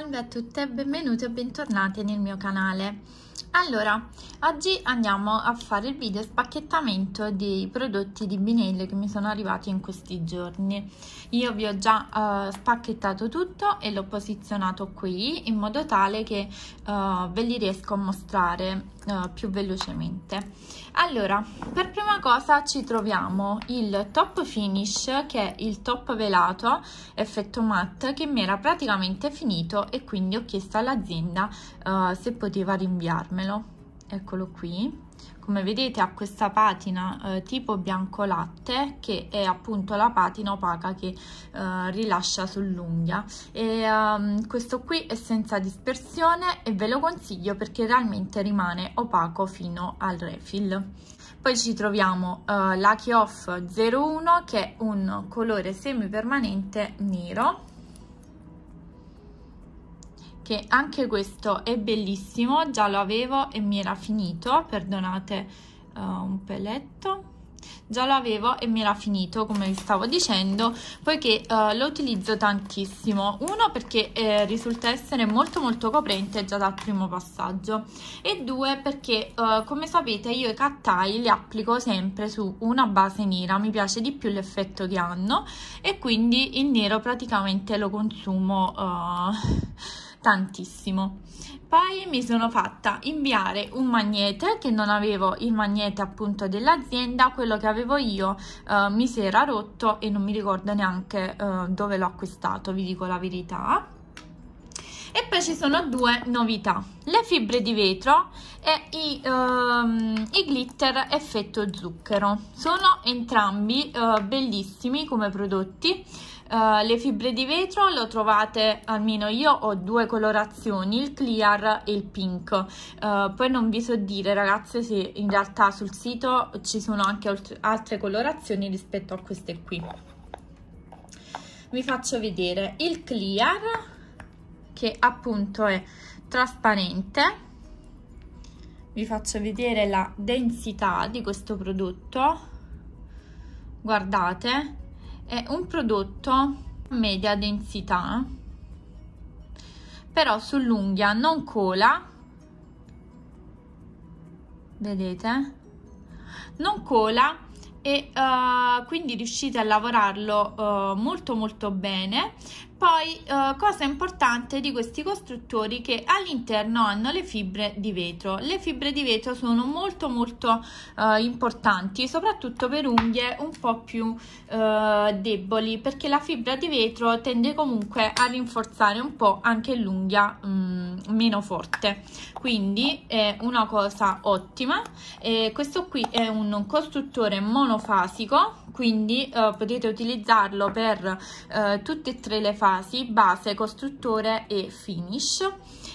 salve a tutte, benvenute o bentornate nel mio canale. Allora, oggi andiamo a fare il video spacchettamento dei prodotti di Binelli che mi sono arrivati in questi giorni. Io vi ho già uh, spacchettato tutto e l'ho posizionato qui in modo tale che uh, ve li riesco a mostrare eh, più velocemente allora per prima cosa ci troviamo il top finish che è il top velato effetto matte che mi era praticamente finito e quindi ho chiesto all'azienda uh, se poteva rinviarmelo eccolo qui come vedete ha questa patina eh, tipo bianco latte che è appunto la patina opaca che eh, rilascia sull'unghia e ehm, questo qui è senza dispersione e ve lo consiglio perché realmente rimane opaco fino al refill poi ci troviamo eh, Lucky Off 01 che è un colore semi permanente nero che anche questo è bellissimo, già lo avevo e mi era finito, perdonate uh, un peletto già lo avevo e mi era finito come vi stavo dicendo poiché eh, lo utilizzo tantissimo uno perché eh, risulta essere molto molto coprente già dal primo passaggio e due perché eh, come sapete io i cattai li applico sempre su una base nera mi piace di più l'effetto che hanno e quindi il nero praticamente lo consumo eh, tantissimo. Poi mi sono fatta inviare un magnete che non avevo il magnete appunto dell'azienda, quello che avevo io eh, mi si era rotto e non mi ricordo neanche eh, dove l'ho acquistato, vi dico la verità. E poi ci sono due novità, le fibre di vetro e i, ehm, i glitter effetto zucchero. Sono entrambi eh, bellissimi come prodotti eh, le fibre di vetro lo trovate, almeno io ho due colorazioni, il clear e il pink. Uh, poi non vi so dire ragazze se in realtà sul sito ci sono anche altre colorazioni rispetto a queste qui. Vi faccio vedere il clear che appunto è trasparente vi faccio vedere la densità di questo prodotto guardate è un prodotto media densità però sull'unghia non cola vedete non cola e uh, quindi riuscite a lavorarlo uh, molto molto bene poi uh, cosa importante di questi costruttori che all'interno hanno le fibre di vetro le fibre di vetro sono molto molto importanti soprattutto per unghie un po' più deboli perché la fibra di vetro tende comunque a rinforzare un po' anche l'unghia um, meno forte quindi è una cosa ottima eh, questo qui è un costruttore monofasico quindi eh, potete utilizzarlo per eh, tutte e tre le fasi base costruttore e finish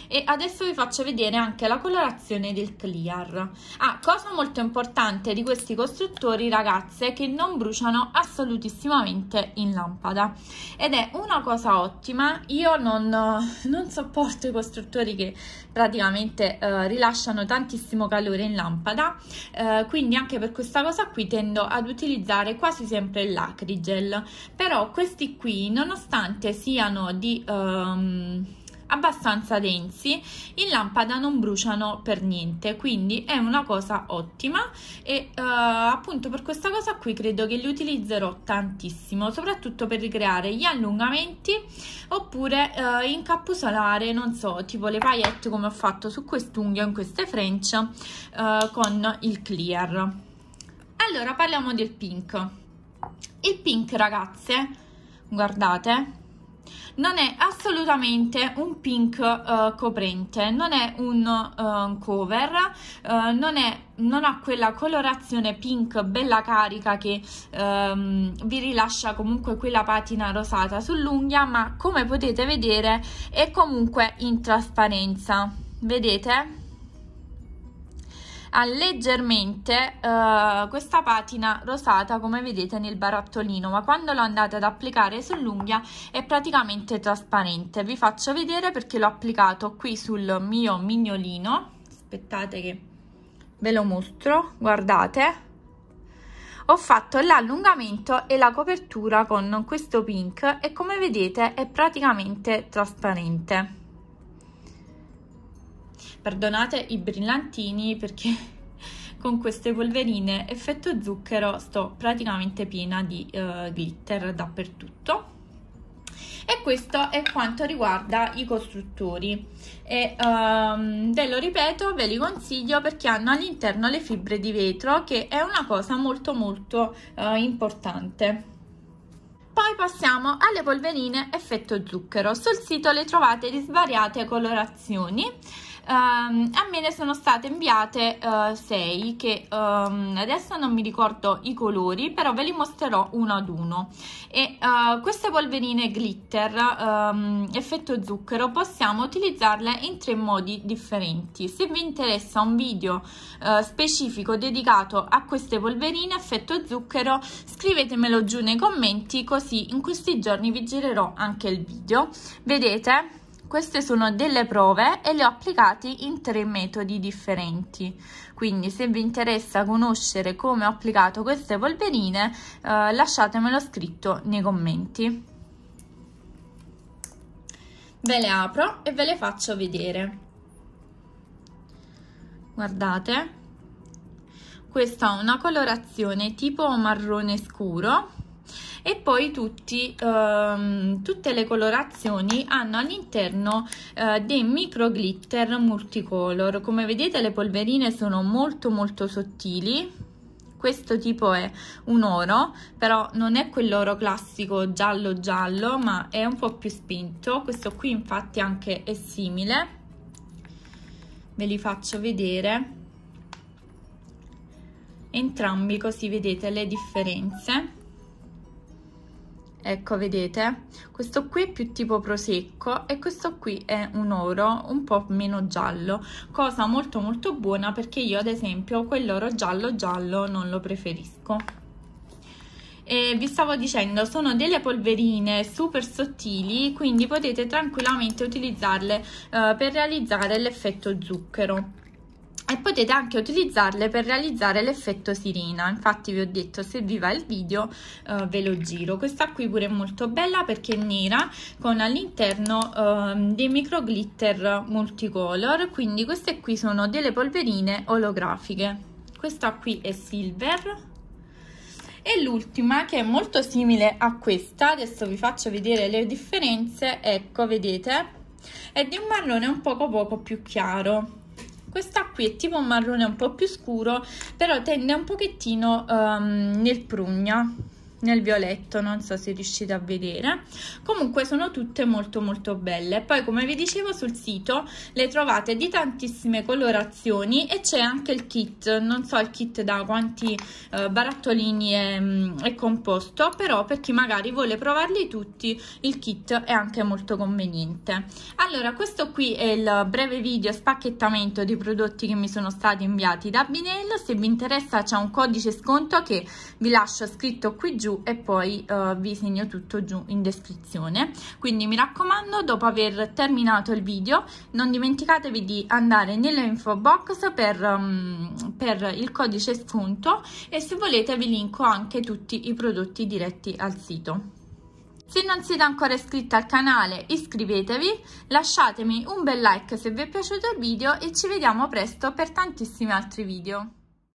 e adesso vi faccio vedere anche la colorazione del clear ah cosa molto importante di questi costruttori ragazze che non bruciano assolutissimamente in lampada ed è una cosa ottima io non, non sopporto i costruttori che praticamente eh, rilasciano tantissimo calore in lampada eh, quindi anche per questa cosa qui tendo ad utilizzare quasi quasi sempre l'acrigel, però questi qui nonostante siano di... Um, abbastanza densi in lampada non bruciano per niente quindi è una cosa ottima e uh, appunto per questa cosa qui credo che li utilizzerò tantissimo soprattutto per ricreare gli allungamenti oppure uh, eh, incappuzolare non so tipo le paillette come ho fatto su quest'unghia in queste french eh, uh, con il clear allora parliamo del pink il pink, ragazze, guardate, non è assolutamente un pink uh, coprente, non è un uh, cover, uh, non, è, non, ha quella colorazione pink bella carica che um, vi rilascia comunque quella patina rosata sull'unghia, ma come potete vedere è comunque in trasparenza. Vedete? ha leggermente eh, questa patina rosata come vedete nel barattolino ma quando lo andate ad applicare sull'unghia è praticamente trasparente vi faccio vedere perché l'ho applicato qui sul mio mignolino aspettate che ve lo mostro guardate ho fatto l'allungamento e la copertura con questo pink e come vedete è praticamente trasparente Perdonate i brillantini perché con queste polverine effetto zucchero sto praticamente piena di eh, glitter dappertutto. E questo è quanto riguarda i costruttori e um, ve lo ripeto ve li consiglio perché hanno all'interno le fibre di vetro che è una cosa molto molto uh, importante poi passiamo alle polverine effetto zucchero sul sito le trovate di svariate colorazioni um, a me ne sono state inviate 6 uh, eh, che um, adesso non mi ricordo i colori però ve li mostrerò uno ad uno e uh, queste polverine glitter um, effetto zucchero possiamo utilizzarle in tre modi differenti se vi interessa un video uh, specifico dedicato a queste polverine effetto zucchero scrivetemelo giù nei commenti così in questi giorni vi girerò anche il video vedete queste sono delle prove e le ho applicate in tre metodi differenti. Quindi se vi interessa conoscere come ho applicato queste polverine, eh, lasciatemelo scritto nei commenti. Ve le apro e ve le faccio vedere. Guardate, questa ha una colorazione tipo marrone scuro e poi tutti, ehm, tutte le colorazioni hanno all'interno eh, dei micro glitter multicolor come vedete le polverine sono molto molto sottili questo tipo è un oro però non è quell'oro classico giallo giallo ma è un po più spinto questo qui infatti anche è simile ve li faccio vedere entrambi così vedete le differenze ecco vedete questo qui è più tipo prosecco e questo qui è un oro un po meno giallo cosa molto molto buona perché io ad esempio quell'oro giallo giallo non lo preferisco e vi stavo dicendo sono delle polverine super sottili quindi potete tranquillamente utilizzarle eh, per realizzare l'effetto zucchero e potete anche utilizzarle per realizzare l'effetto sirena infatti vi ho detto se vi va il video eh, ve lo giro questa qui pure è molto bella perché è nera con all'interno eh, dei micro glitter multicolor quindi queste qui sono delle polverine olografiche questa qui è silver e l'ultima che è molto simile a questa adesso vi faccio vedere le differenze ecco vedete è di un marrone un poco poco più chiaro questa qui è tipo un marrone un po' più scuro, però tende un pochettino um, nel prugna, nel violetto non so se riuscite a vedere comunque sono tutte molto molto belle poi come vi dicevo sul sito le trovate di tantissime colorazioni e c'è anche il kit non so il kit da quanti eh, barattolini è, mm, è composto però per chi magari vuole provarli tutti il kit è anche molto conveniente allora questo qui è il breve video spacchettamento di prodotti che mi sono stati inviati da Binello se vi interessa c'è un codice sconto che vi lascio scritto qui giù e poi uh, vi segno tutto giù in descrizione quindi mi raccomando dopo aver terminato il video non dimenticatevi di andare nell'info box per, um, per il codice sconto e se volete vi linko anche tutti i prodotti diretti al sito se non siete ancora iscritti al canale iscrivetevi, lasciatemi un bel like se vi è piaciuto il video e ci vediamo presto per tantissimi altri video.